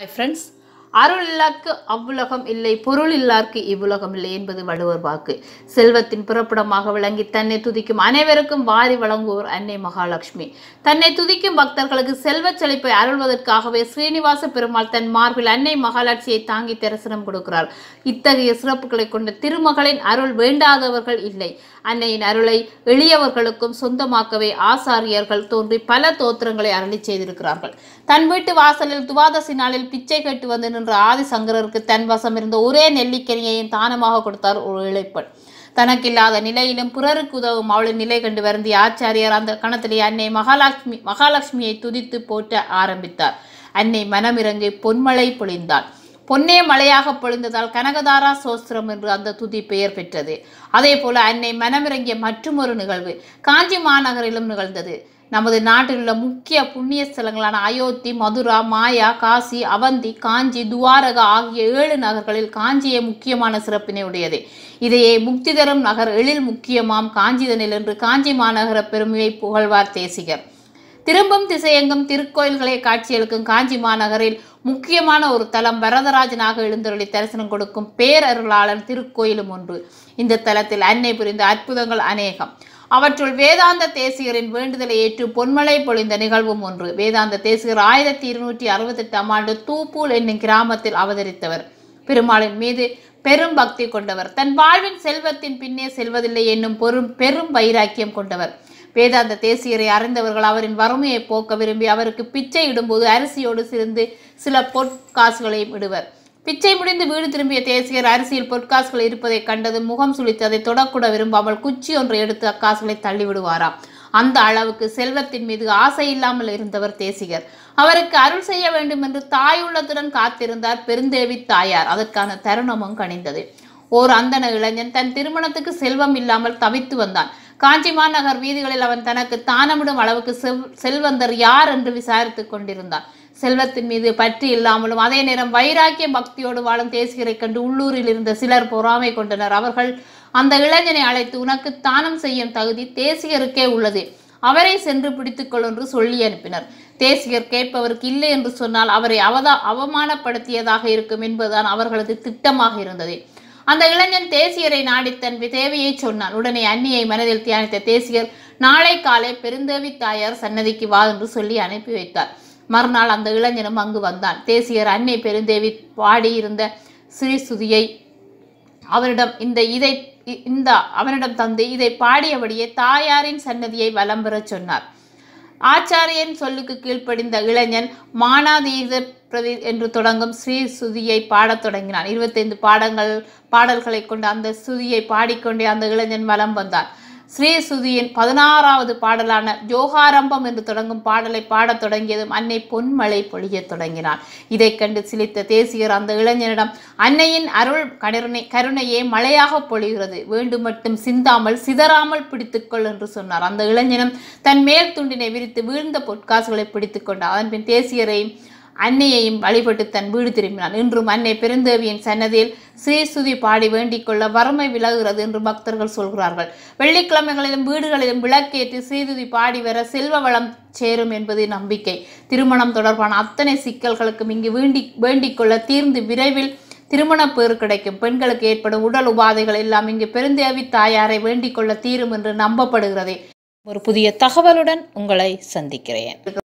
hi friends அருள் இல்லாக்கு அவ்வுலகம் இல்லை பொருள் இல்லார்க்கு இவ்வுலகம் இல்லை என்பது வள்ளுவர் வாக்கு செல்வத்தின் புறப்படமாக விளங்கி தன்னை துதிக்கும் அனைவருக்கும் வாரி வழங்குவோர் அன்னை மகாலட்சுமி தன்னை துதிக்கும் பக்தர்களுக்கு செல்வ செழிப்பை அருள்வதற்காகவே ஸ்ரீனிவாச பெருமாள் தன் மார்பில் அன்னை மகாலட்சியை தாங்கி தரிசனம் கொடுக்கிறார் இத்தகைய சிறப்புகளை கொண்ட திருமகளின் அருள் வேண்டாதவர்கள் இல்லை அன்னையின் அருளை எளியவர்களுக்கும் சொந்தமாக்கவே ஆசாரியர்கள் தோன்றி பல தோத்திரங்களை அருளி செய்திருக்கிறார்கள் தன் வீட்டு வாசலில் துவாதசி நாளில் பிச்சை கேட்டு வந்து நின்ற ஆதிசங்கரருக்கு தன் வசம் இருந்த ஒரே நெல்லிக்கனியையும் தானமாக கொடுத்தார் ஒரு இழைப்பன் தனக்கில்லாத நிலையிலும் பிறருக்கு உதவும் அவளின் நிலை கண்டு வருந்திய ஆச்சாரியார் அந்த கணத்திலே அன்னை மகாலட்சுமி மகாலட்சுமியை துதித்து போற்ற ஆரம்பித்தார் அன்னை மனமிறங்கி பொன்மழை பொழிந்தாள் பொன்னே மலையாக பொழிந்ததால் கனகதாரா சோஸ்திரம் என்று அந்த துதி பெயர் பெற்றது அதே போல அன்னை மனமிறங்கிய மற்றொரு நிகழ்வு காஞ்சி மாநகரிலும் நிகழ்ந்தது நமது நாட்டில் உள்ள முக்கிய புண்ணிய ஸ்தலங்களான அயோத்தி மதுரா மாயா காசி அவந்தி காஞ்சி துவாரகா ஆகிய ஏழு நகர்களில் காஞ்சியே முக்கியமான சிறப்பினை உடையது இதையே முக்தி தரும் நகர் எழில் முக்கியமாம் காஞ்சிதனில் என்று காஞ்சி மாநகர பெருமையை புகழ்வார் தேசிகர் திரும்பும் திசையெங்கும் திருக்கோயில்களை காட்சியளிக்கும் காஞ்சி மாநகரில் முக்கியமான ஒரு தலம் வரதராஜனாக எழுந்தருளி தரிசனம் கொடுக்கும் பேரருளாளர் திருக்கோயிலும் ஒன்று இந்த தலத்தில் அன்னை புரிந்த அற்புதங்கள் அநேகம் அவற்றுள் வேதாந்த தேசிகரின் வேண்டுதலை ஏற்று பொன்மலை பொழிந்த நிகழ்வும் ஒன்று வேதாந்த தேசிகர் ஆயிரத்தி இருநூற்றி அறுபத்தெட்டாம் ஆண்டு தூப்பூல் என்னும் கிராமத்தில் அவதரித்தவர் பெருமாளின் மீது பெரும் பக்தி கொண்டவர் தன் வாழ்வின் செல்வத்தின் பின்னே செல்வதில்லை என்னும் பெரும் பெரும் வைராக்கியம் கொண்டவர் வேதாந்த தேசியரை அறிந்தவர்கள் அவரின் வறுமையை போக்க விரும்பி அவருக்கு பிச்சை இடும்போது அரிசியோடு சிரிந்து சில பொற்காசுகளையும் இடுவர் பிச்சை முடிந்து வீடு திரும்பிய தேசியர் அரிசியில் பொற்காசுகள் இருப்பதை கண்டது முகம் சுழித்து அதை தொடக்கூட விரும்பாமல் குச்சி ஒன்றை எடுத்து அக்காசுகளை தள்ளிவிடுவாராம் அந்த அளவுக்கு செல்வத்தின் மீது ஆசை இல்லாமல் இருந்தவர் தேசிகர் அவருக்கு அருள் செய்ய வேண்டும் என்று தாயுள்ளத்துடன் காத்திருந்தார் பெருந்தேவி தாயார் அதற்கான தருணமும் கணிந்தது ஓர் அந்தன இளைஞன் தன் திருமணத்துக்கு செல்வம் இல்லாமல் தவித்து வந்தான் காஞ்சி மாநகர் வீதிகளில் அவன் தனக்கு தானமிடும் அளவுக்கு செல்வந்தர் யார் என்று விசாரித்து கொண்டிருந்தான் செல்வத்தின் மீது பற்றி இல்லாமலும் அதே நேரம் வைராக்கிய பக்தியோடு வாழும் தேசிகரை கண்டு உள்ளூரில் இருந்த சிலர் பொறாமை கொண்டனர் அவர்கள் அந்த இளைஞனை அழைத்து உனக்கு தானம் செய்யும் தகுதி தேசிகருக்கே உள்ளது அவரை சென்று பிடித்துக்கொள் என்று சொல்லி அனுப்பினர் தேசிகர் கேட்பவருக்கு இல்லை என்று சொன்னால் அவரை அவதா அவமானப்படுத்தியதாக இருக்கும் என்பதுதான் அவர்களது திட்டமாக இருந்தது அந்த இளைஞன் தேசியரை நாடி தன் தேவையை சொன்னான் உடனே அன்னியை மனதில் தியானித்த தேசியர் நாளை காலை பெருந்தேவி தாயார் சன்னதிக்கு வா என்று சொல்லி அனுப்பி வைத்தார் மறுநாள் அந்த இளைஞனும் அங்கு வந்தான் தேசியர் அன்னை பெருந்தேவி பாடியிருந்த ஸ்ரீசுதியை அவரிடம் இந்த இதை இந்த அவனிடம் தந்து இதை பாடியபடியே தாயாரின் சன்னதியை வலம் பெறச் சொன்னார் ஆச்சாரியன் சொல்லுக்கு கீழ்ப்படிந்த இளைஞன் மானாதீத பிரதி என்று தொடங்கும் ஸ்ரீ சுதியை பாடத் தொடங்கினான் இருபத்தைந்து பாடங்கள் பாடல்களை கொண்டு அந்த சுதியை பாடிக்கொண்டே அந்த இளைஞன் வலம் வந்தான் ஸ்ரீ சுதியின் பதினாறாவது பாடலான ஜோகாரம்பம் என்று தொடங்கும் பாடலை பாடத் தொடங்கியதும் அன்னை பொன்மழை பொழியத் தொடங்கினார் இதை கண்டு சிலித்த தேசியர் அந்த இளைஞனிடம் அன்னையின் அருள் கருணை கருணையே மழையாக பொழிகிறது வேண்டும் மட்டும் சிந்தாமல் சிதறாமல் பிடித்துக்கொள் என்று சொன்னார் அந்த இளைஞனும் தன் மேல் துண்டினை விரித்து வீழ்ந்த பொற்காசுகளை பிடித்துக்கொண்டார் அதன் பின் தேசியரையும் அன்னையையும் வழிபட்டு தன் வீடு திரும்பினான் இன்றும் அன்னை பெருந்தேவியின் சன்னதியில் ஸ்ரீசுதி பாடி வேண்டிக் கொள்ள வறுமை விலகுகிறது என்று பக்தர்கள் சொல்கிறார்கள் வெள்ளிக்கிழமைகளிலும் வீடுகளிலும் விளக்கேற்றி ஸ்ரீதுதி பாடி வர செல்வ வளம் சேரும் என்பது நம்பிக்கை திருமணம் தொடர்பான அத்தனை சிக்கல்களுக்கும் இங்கு வேண்டி வேண்டிக் கொள்ள தீர்ந்து விரைவில் திருமண பேர் கிடைக்கும் பெண்களுக்கு ஏற்படும் உடல் உபாதைகள் எல்லாம் இங்கு பெருந்தேவி தாயாரை வேண்டிக் கொள்ள தீரும் என்று நம்பப்படுகிறது ஒரு புதிய தகவலுடன் உங்களை சந்திக்கிறேன்